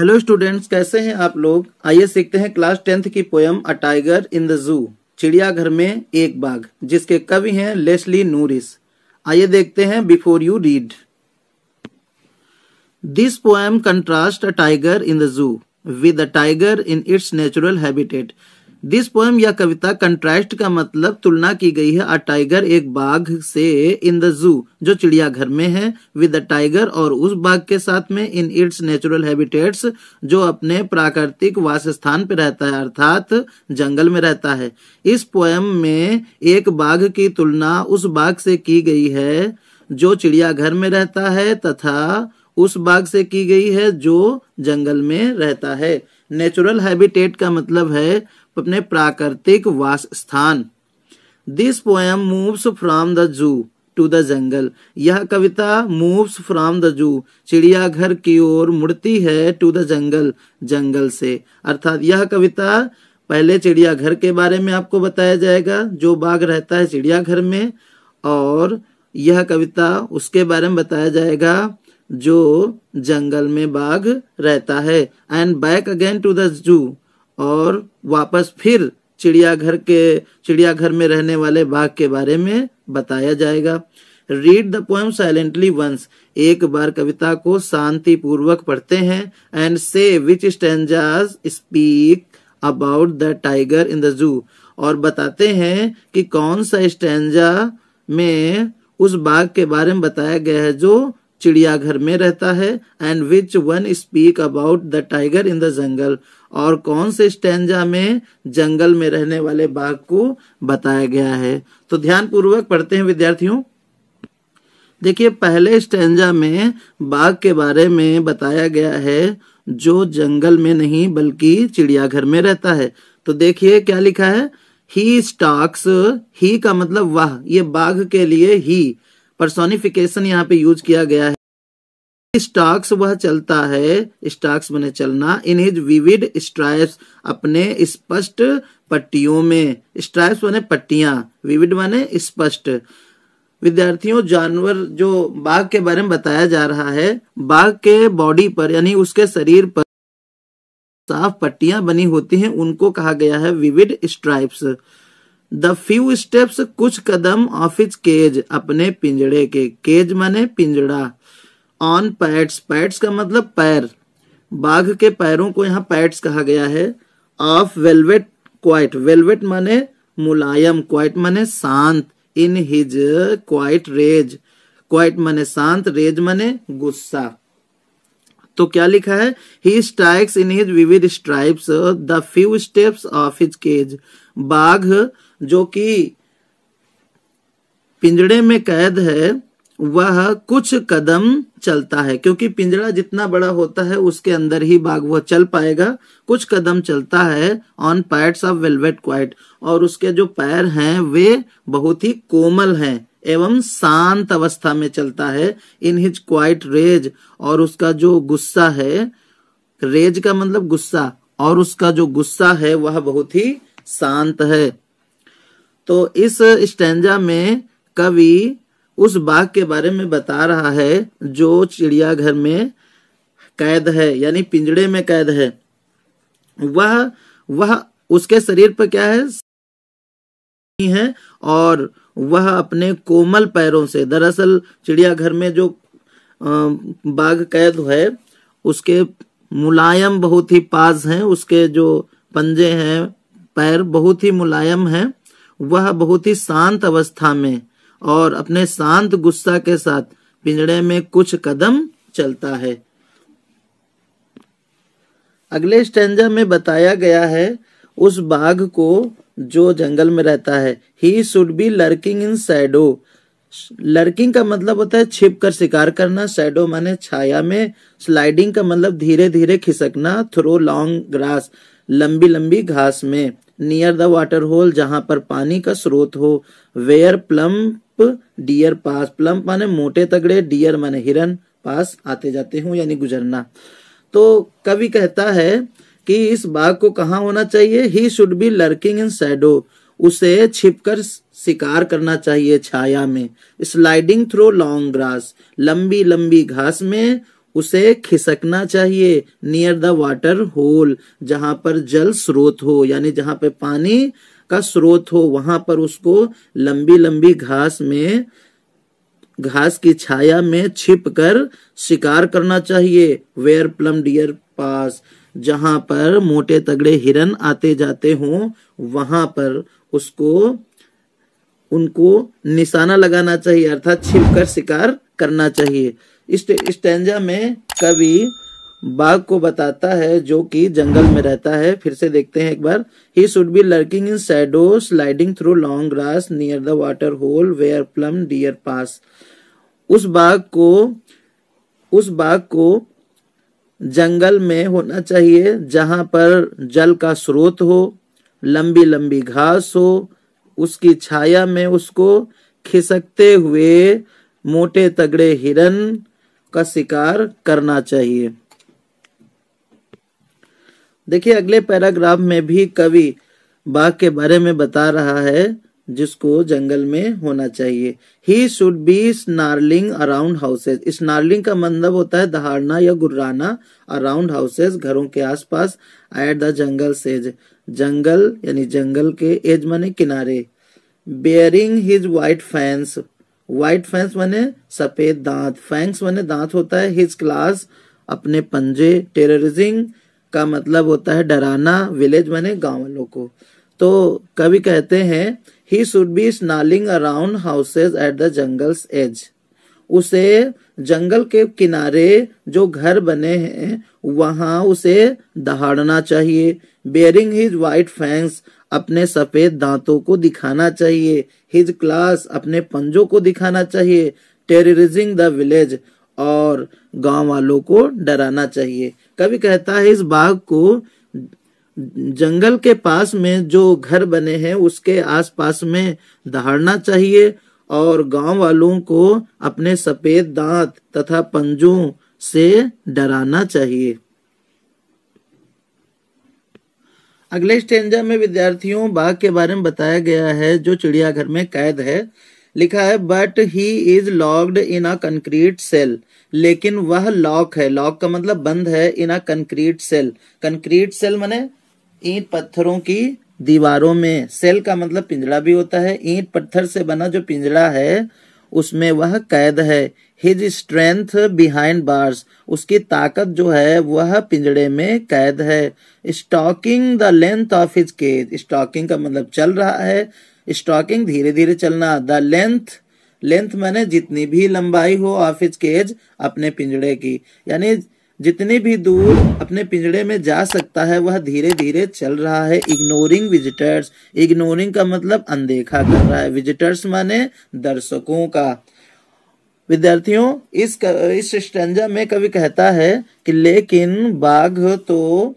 hello students कैसे हैं आप लोग आइए सीखते हैं क्लास टेंथ की poem a tiger in the zoo चिड़ियाघर में एक बाघ जिसके कवि हैं लेस्ली नूरिस आइए देखते हैं before you read this poem contrast a tiger in the zoo with a tiger in its natural habitat this poem या कविता कंट्रास्ट का मतलब तुलना की गई है अ टाइगर एक बाघ से इन द जू जो चिड़ियाघर में है विद अ टाइगर और उस बाघ के साथ में इन इट्स नेचुरल हैबिटेट्स जो अपने प्राकृतिक वास स्थान पर रहता है अर्थात जंगल में रहता है इस पोएम में एक बाघ की तुलना उस बाघ से की गई है जो चिड़ियाघर में रहता है तथा उस बाघ से की गई है जो जंगल में रहता है नेचुरल हैबिटेट का मतलब है अपने प्राकृतिक वास स्थान this poem moves from the zoo to the jungle यह कविता मूव्स फ्रॉम द जू चिड़ियाघर की ओर मुड़ती है टू द जंगल जंगल से अर्थात यह कविता पहले चिड़ियाघर के बारे में आपको बताया जाएगा जो बाघ रहता है चिड़ियाघर में और यह कविता उसके बारे में बताया जाएगा जो जंगल में बाघ रहता है and back again to the zoo और वापस फिर चिड़ियाघर के चिड़ियाघर में रहने वाले बाघ के बारे में बताया जाएगा read the poem silently once एक बार कविता को शांति पूर्वक पढ़ते हैं and say which stanzas speak about the tiger in the zoo और बताते हैं कि कौन सा स्टेंजा में उस बाघ के बारे में बताया गया है जो चिड़ियाघर में रहता है and which one speak about the tiger in the jungle और कौन से स्टैंडा में जंगल में रहने वाले बाघ को बताया गया है तो ध्यान पूर्वक पढ़ते हैं विद्यार्थियों देखिए पहले स्टैंडा में बाघ के बारे में बताया गया है जो जंगल में नहीं बल्कि चिड़ियाघर में रहता है तो देखिए क्या लिखा है ही स्टॉक्स ही का मतलब वह ये बाघ के लिए ही परसोनिफिकेशन यहाँ पे यूज किया गया है स्टॉक्स वह चलता है स्टॉक्स बने चलना इन हिज विविड स्ट्राइप अपने स्पष्ट पट्टियों में स्ट्राइप्स बने पट्टियां विविड बने स्पष्ट विद्यार्थियों जानवर जो बाघ के बारे में बताया जा रहा है बाघ के बॉडी पर यानी उसके शरीर पर साफ पट्टियां बनी होती हैं उनको कहा गया है vivid stripes the few steps कुछ कदम ऑफ इज केज अपने पिंजड़े के केज माने पिंजड़ा ऑन पैट्स पैट्स का मतलब पैर बाघ के पैरों को यहाँ पैट्स कहा गया है ऑफ वेलवेट क्वाइट वेलवेट माने मुलायम क्वाइट माने शांत in his quiet rage quiet माने शांत रेज माने गुस्सा तो क्या लिखा है he strikes in his vivid stripes the few steps of his cage बाघ जो कि पिंजड़े में कैद है वह कुछ कदम चलता है क्योंकि पिंजड़ा जितना बड़ा होता है उसके अंदर ही बाघ वह चल पाएगा कुछ कदम चलता है on pads of velvet quiet और उसके जो पैर हैं वे बहुत ही कोमल हैं एवं शांत अवस्था में चलता है इन हिज क्वाइट रेज और उसका जो गुस्सा है रेज का मतलब गुस्सा और उसका जो गुस्सा है वह बहुत ही शांत है तो इस स्टेंजा में कवि उस बाघ के बारे में बता रहा है जो चिड़ियाघर में कैद है यानी पिंजड़े में कैद है वह वह उसके शरीर पर क्या है है और वह अपने कोमल पैरों से दरअसल चिड़ियाघर में जो बाघ कैद है उसके मुलायम बहुत ही पास हैं उसके जो पंजे हैं पैर बहुत ही मुलायम हैं वह बहुत ही शांत अवस्था में और अपने शांत गुस्सा के साथ पिंजड़े में कुछ कदम चलता है अगले स्टेंजा में बताया गया है उस बाघ को जो जंगल में रहता है he should be lurking in shadow lurking का मतलब होता है छिप कर शिकार करना सैडो माने छाया में स्लाइडिंग का मतलब धीरे धीरे खिसकना थ्रो लॉन्ग ग्रास लंबी लंबी घास में नियर द वाटर होल जहां पर पानी का स्रोत हो where plump deer pass plump माने मोटे तगड़े डियर माने हिरन पास आते जाते हूँ यानी गुजरना तो कवि कहता है कि इस बाघ को कहाँ होना चाहिए he should be lurking in shadow उसे छिपकर शिकार करना चाहिए छाया में स्लाइडिंग थ्रू लॉन्ग ग्रास लंबी लंबी घास में उसे खिसकना चाहिए नियर द वाटर होल जहां पर जल स्रोत हो यानी जहां पर पानी का स्रोत हो वहां पर उसको लंबी लंबी घास में घास की छाया में छिप कर शिकार करना चाहिए वेयर प्लम डियर पास जहां पर मोटे तगड़े हिरन आते जाते हों वहां पर उसको उनको निशाना लगाना चाहिए अर्थात छिपकर शिकार करना चाहिए इस स्टेंजा में कवि बाघ को बताता है जो कि जंगल में रहता है फिर से देखते हैं एक बार he should be lurking in shadow sliding through long grass near the water hole where plum deer pass उस बाघ को उस बाघ को जंगल में होना चाहिए जहां पर जल का स्रोत हो लंबी लंबी घास हो उसकी छाया में उसको खिसकते हुए मोटे तगड़े हिरन का शिकार करना चाहिए देखिए अगले पैराग्राफ में भी कवि बाघ के बारे में बता रहा है जिसको जंगल में होना चाहिए he should be snarling around houses snarling का मतलब होता है दहाड़ना या गुर्राना अराउंड हाउसेज घरों के आसपास एट द जंगल सेज जंगल यानी जंगल के एज माने किनारे baring his white fangs white fangs बने सफेद दांत फैंक्स बने दांत होता है हिज क्लास अपने पंजे टेररिजिंग का मतलब होता है डराना विलेज बने गांव वालों को तो कभी कहते हैं he should be snarling around houses at the jungle's edge उसे जंगल के किनारे जो घर बने हैं वहां उसे दहाड़ना चाहिए बेयरिंग हिज व्हाइट फैंग्स अपने सफेद दांतों को दिखाना चाहिए हिज क्लास अपने पंजों को दिखाना चाहिए टेररिजिंग द विलेज और गांव वालों को डराना चाहिए कभी कहता है इस बाघ को जंगल के पास में जो घर बने हैं उसके आसपास में दहाड़ना चाहिए और गांव वालों को अपने सफेद दांत तथा पंजों से डराना चाहिए अगले स्टेंजा में विद्यार्थियों बाघ के बारे में बताया गया है जो चिड़ियाघर में कैद है लिखा है but he is locked in a concrete cell लेकिन वह लॉक है लॉक का मतलब बंद है in a concrete cell concrete cell मैने ईंट पत्थरों की दीवारों में सेल का मतलब पिंजड़ा भी होता है ईंट पत्थर से बना जो पिंजड़ा है उसमें वह कैद है हिज स्ट्रेंथ बिहाइंड बार्स उसकी ताकत जो है वह पिंजड़े में कैद है stalking the length of his cage stalking का मतलब चल रहा है स्टॉकिंग धीरे धीरे चलना द लेंथ लेंथ मैंने जितनी भी लंबाई हो ऑफ हिज केज अपने पिंजड़े की यानी जितनी भी दूर अपने पिंजड़े में जा सकता है वह धीरे धीरे चल रहा है इग्नोरिंग विजिटर्स इग्नोरिंग का मतलब अनदेखा कर रहा है विजिटर्स माने दर्शकों का विद्यार्थियों इस इस स्टंजा में कवि कहता है कि लेकिन बाघ तो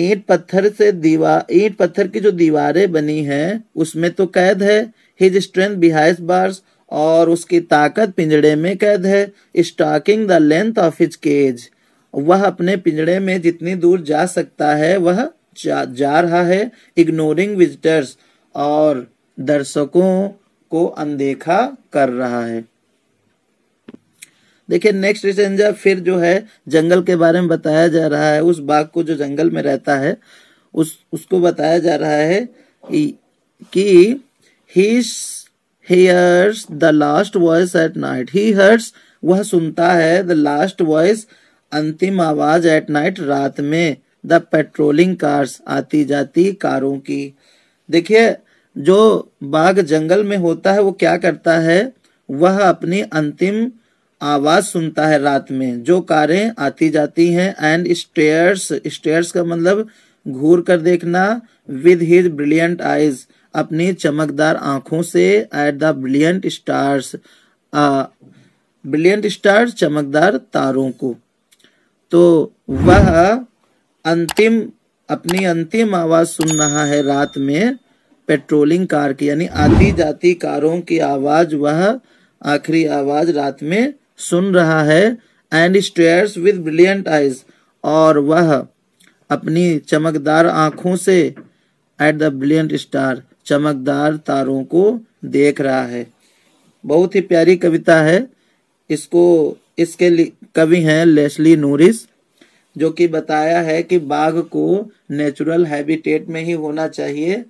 ईट पत्थर से दीवार ईट पत्थर की जो दीवारें बनी हैं उसमें तो कैद है हिज स्ट्रेंथ बिहाइस बार्स और उसकी ताकत पिंजड़े में कैद है stalking the length of his cage वह अपने पिंजड़े में जितनी दूर जा सकता है वह जा, जा रहा है इग्नोरिंग विजिटर्स और दर्शकों को अनदेखा कर रहा है देखिए नेक्स्ट रिसेंजर फिर जो है जंगल के बारे में बताया जा रहा है उस बाघ को जो जंगल में रहता है उस उसको बताया जा रहा है कि he hears the last voice at night he hears वह सुनता है द लास्ट वॉइस अंतिम आवाज एट नाइट रात में द पेट्रोलिंग कार्स आती जाती कारों की देखिए जो बाघ जंगल में होता है वो क्या करता है वह अपनी अंतिम आवाज सुनता है रात में जो कारें आती जाती हैं एंड स्टेयर्स स्टेयर्स का मतलब घूर कर देखना विद हिज ब्रिलियंट आइज अपनी चमकदार आंखों से at the brilliant stars brilliant star चमकदार तारों को तो वह अंतिम अपनी अंतिम आवाज सुन रहा है रात में पेट्रोलिंग कार की यानी आती जाती कारों की आवाज वह आखिरी आवाज रात में सुन रहा है and stares with brilliant eyes और वह अपनी चमकदार आंखों से एट द ब्रिलियंट स्टार चमकदार तारों को देख रहा है बहुत ही प्यारी कविता है इसको इसके कवि हैं लेस्ली नूरिस जो कि बताया है कि बाघ को नेचुरल हैबिटेट में ही होना चाहिए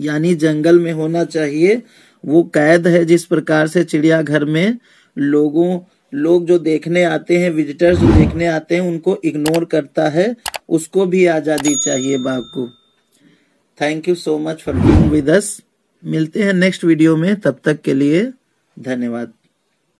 यानी जंगल में होना चाहिए वो कैद है जिस प्रकार से चिड़ियाघर में लोगों लोग जो देखने आते हैं विजिटर्स जो देखने आते हैं उनको इग्नोर करता है उसको भी आज़ादी चाहिए बाघ को thank you so much for being with us मिलते हैं नेक्स्ट वीडियो में तब तक के लिए धन्यवाद